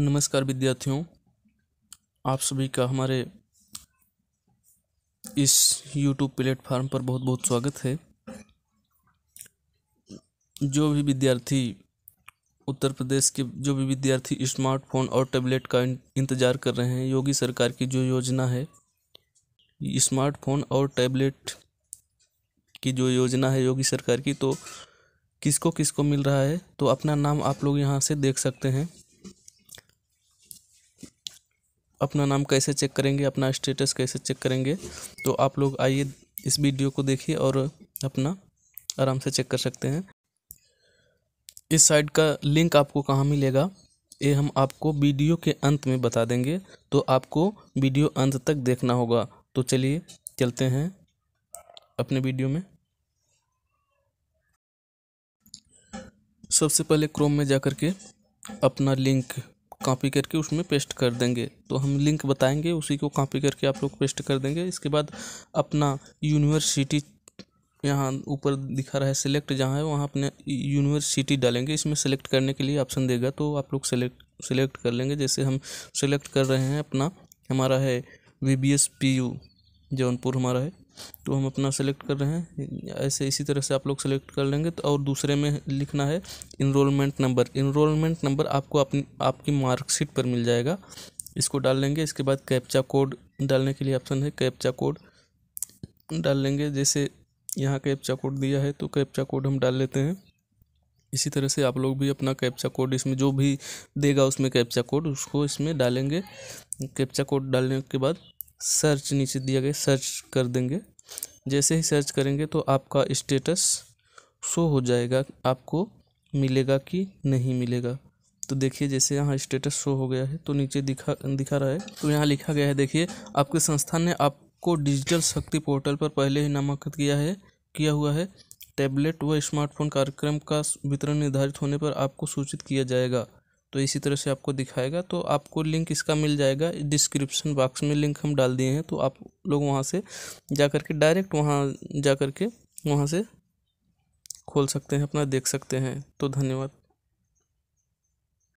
नमस्कार विद्यार्थियों आप सभी का हमारे इस यूट्यूब प्लेटफार्म पर बहुत बहुत स्वागत है जो भी विद्यार्थी उत्तर प्रदेश के जो भी विद्यार्थी स्मार्टफोन और टैबलेट का इंतज़ार कर रहे हैं योगी सरकार की जो योजना है स्मार्टफोन और टैबलेट की जो योजना है योगी सरकार की तो किसको किसको मिल रहा है तो अपना नाम आप लोग यहाँ से देख सकते हैं अपना नाम कैसे चेक करेंगे अपना स्टेटस कैसे चेक करेंगे तो आप लोग आइए इस वीडियो को देखिए और अपना आराम से चेक कर सकते हैं इस साइट का लिंक आपको कहाँ मिलेगा ये हम आपको वीडियो के अंत में बता देंगे तो आपको वीडियो अंत तक देखना होगा तो चलिए चलते हैं अपने वीडियो में सबसे पहले क्रोम में जा कर के अपना लिंक कॉपी करके उसमें पेस्ट कर देंगे तो हम लिंक बताएंगे उसी को कॉपी करके आप लोग पेस्ट कर देंगे इसके बाद अपना यूनिवर्सिटी यहाँ ऊपर दिखा रहा है सिलेक्ट जहाँ है वहाँ अपने यूनिवर्सिटी डालेंगे इसमें सेलेक्ट करने के लिए ऑप्शन देगा तो आप लोग सेलेक्ट सेलेक्ट कर लेंगे जैसे हम सेलेक्ट कर रहे हैं अपना हमारा है V B S P U Jaunpur हमारा है तो हम अपना सेलेक्ट कर रहे हैं ऐसे इसी तरह से आप लोग सेलेक्ट कर लेंगे तो और दूसरे में लिखना है इनरोलमेंट नंबर इनरोलमेंट नंबर आपको अपनी आपकी मार्कशीट पर मिल जाएगा इसको डाल लेंगे इसके बाद कैप्चा कोड डालने के लिए ऑप्शन है कैप्चा कोड डाल लेंगे जैसे यहाँ कैप्चा कोड दिया है तो कैप्चा कोड हम डाल लेते हैं इसी तरह से आप लोग भी अपना कैप्चा कोड इसमें जो भी देगा उसमें कैप्चा कोड उसको इसमें डालेंगे कैप्चा कोड डालने के बाद सर्च नीचे दिया गया सर्च कर देंगे जैसे ही सर्च करेंगे तो आपका स्टेटस शो हो जाएगा आपको मिलेगा कि नहीं मिलेगा तो देखिए जैसे यहाँ स्टेटस शो हो गया है तो नीचे दिखा दिखा रहा है तो यहाँ लिखा गया है देखिए आपके संस्थान ने आपको डिजिटल शक्ति पोर्टल पर पहले ही नामांकित किया है किया हुआ है टैबलेट व स्मार्टफोन कार्यक्रम का वितरण निर्धारित होने पर आपको सूचित किया जाएगा तो इसी तरह से आपको दिखाएगा तो आपको लिंक इसका मिल जाएगा डिस्क्रिप्शन बॉक्स में लिंक हम डाल दिए हैं तो आप लोग वहाँ से जा कर के डायरेक्ट वहाँ जा कर के वहाँ से खोल सकते हैं अपना देख सकते हैं तो धन्यवाद